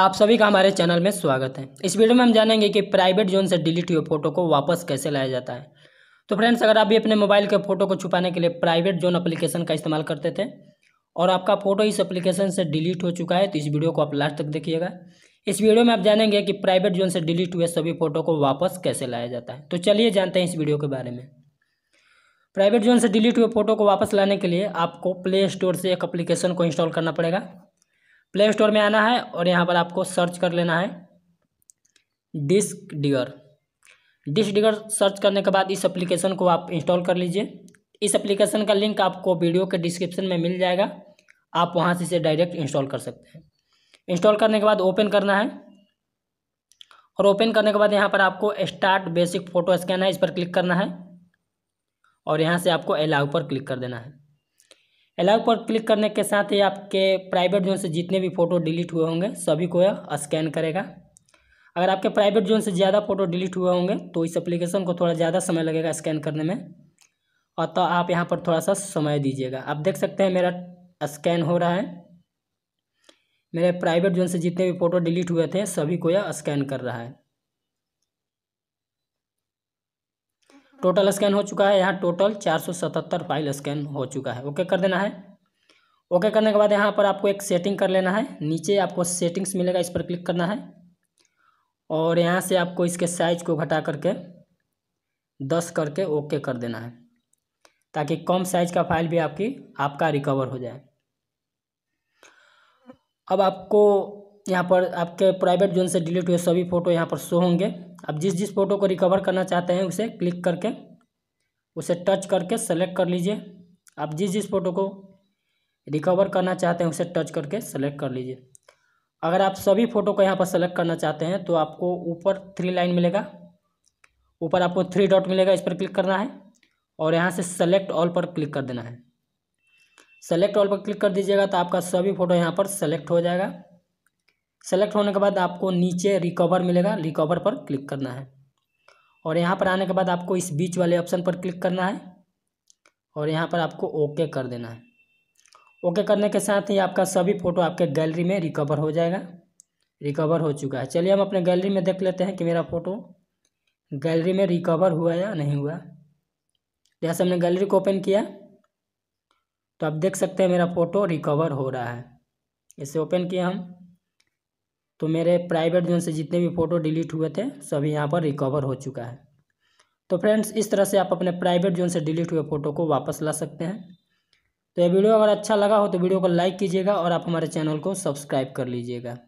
आप सभी का हमारे चैनल में स्वागत है इस वीडियो में हम जानेंगे कि प्राइवेट जोन से डिलीट हुए फोटो को वापस कैसे लाया जाता है तो फ्रेंड्स अगर आप भी अपने मोबाइल के फ़ोटो को छुपाने के लिए प्राइवेट जोन एप्लीकेशन का इस्तेमाल करते थे और आपका फ़ोटो इस एप्लीकेशन से डिलीट हो चुका है तो इस वीडियो को आप लास्ट तक देखिएगा इस वीडियो में आप जानेंगे कि प्राइवेट जोन से डिलीट हुए सभी फ़ोटो को वापस कैसे लाया जाता है तो चलिए जानते हैं इस वीडियो के बारे में प्राइवेट जोन से डिलीट हुए फोटो को वापस लाने के लिए आपको प्ले स्टोर से एक एप्लीकेशन को इंस्टॉल करना पड़ेगा प्ले स्टोर में आना है और यहाँ पर आपको सर्च कर लेना है DiskDigger DiskDigger search करने के बाद इस एप्लीकेशन को आप इंस्टॉल कर लीजिए इस एप्लीकेशन का लिंक आपको वीडियो के डिस्क्रिप्शन में मिल जाएगा आप वहाँ से इसे डायरेक्ट इंस्टॉल कर सकते हैं इंस्टॉल करने के बाद ओपन करना है और ओपन करने के बाद यहाँ पर आपको स्टार्ट बेसिक फ़ोटो स्कैन है इस पर क्लिक करना है और यहाँ से आपको अलाउ पर क्लिक कर देना है अलाउ पर क्लिक करने के साथ ही आपके प्राइवेट जोन से जितने भी फ़ोटो डिलीट हुए होंगे सभी को यह स्कैन करेगा अगर आपके प्राइवेट जोन से ज़्यादा फ़ोटो डिलीट हुए होंगे तो इस एप्लीकेशन को थोड़ा ज़्यादा समय लगेगा स्कैन करने में और तो आप यहाँ पर थोड़ा सा समय दीजिएगा आप देख सकते हैं मेरा स्कैन हो रहा है मेरे प्राइवेट जोन से जितने भी फ़ोटो डिलीट हुए थे सभी को यह स्कैन कर रहा है टोटल स्कैन हो चुका है यहाँ टोटल चार सौ सतहत्तर फाइल स्कैन हो चुका है ओके कर देना है ओके करने के बाद यहाँ पर आपको एक सेटिंग कर लेना है नीचे आपको सेटिंग्स मिलेगा इस पर क्लिक करना है और यहाँ से आपको इसके साइज को घटा करके दस करके ओके कर देना है ताकि कम साइज का फाइल भी आपकी आपका रिकवर हो जाए अब आपको यहाँ पर आपके प्राइवेट जोन से डिलीट हुए सभी फ़ोटो यहाँ पर शो होंगे आप जिस जिस फ़ोटो को रिकवर करना चाहते हैं उसे क्लिक करके उसे टच करके सेलेक्ट कर लीजिए आप जिस जिस फ़ोटो को रिकवर करना चाहते हैं उसे टच करके सेलेक्ट कर लीजिए अगर आप सभी फ़ोटो को यहाँ पर सेलेक्ट करना चाहते हैं तो आपको ऊपर थ्री लाइन मिलेगा ऊपर आपको थ्री डॉट मिलेगा इस पर क्लिक करना है और यहाँ से सेलेक्ट ऑल पर क्लिक कर देना है सेलेक्ट ऑल पर क्लिक कर दीजिएगा तो आपका सभी फ़ोटो यहाँ पर सेलेक्ट हो जाएगा सेलेक्ट होने के बाद आपको नीचे रिकवर मिलेगा रिकवर पर क्लिक करना है और यहाँ पर आने के बाद आपको इस बीच वाले ऑप्शन पर क्लिक करना है और यहाँ पर आपको ओके कर देना है ओके करने के साथ ही आपका सभी फ़ोटो आपके गैलरी में रिकवर हो जाएगा रिकवर हो चुका है चलिए हम अपने गैलरी में देख लेते हैं कि मेरा फ़ोटो गैलरी में रिकवर हुआ या नहीं हुआ जैसे हमने गैलरी को ओपन किया तो आप देख सकते हैं मेरा फ़ोटो रिकवर हो रहा है इसे ओपन किया हम तो मेरे प्राइवेट जोन से जितने भी फ़ोटो डिलीट हुए थे सभी यहाँ पर रिकवर हो चुका है तो फ्रेंड्स इस तरह से आप अपने प्राइवेट जोन से डिलीट हुए फ़ोटो को वापस ला सकते हैं तो ये वीडियो अगर अच्छा लगा हो तो वीडियो को लाइक कीजिएगा और आप हमारे चैनल को सब्सक्राइब कर लीजिएगा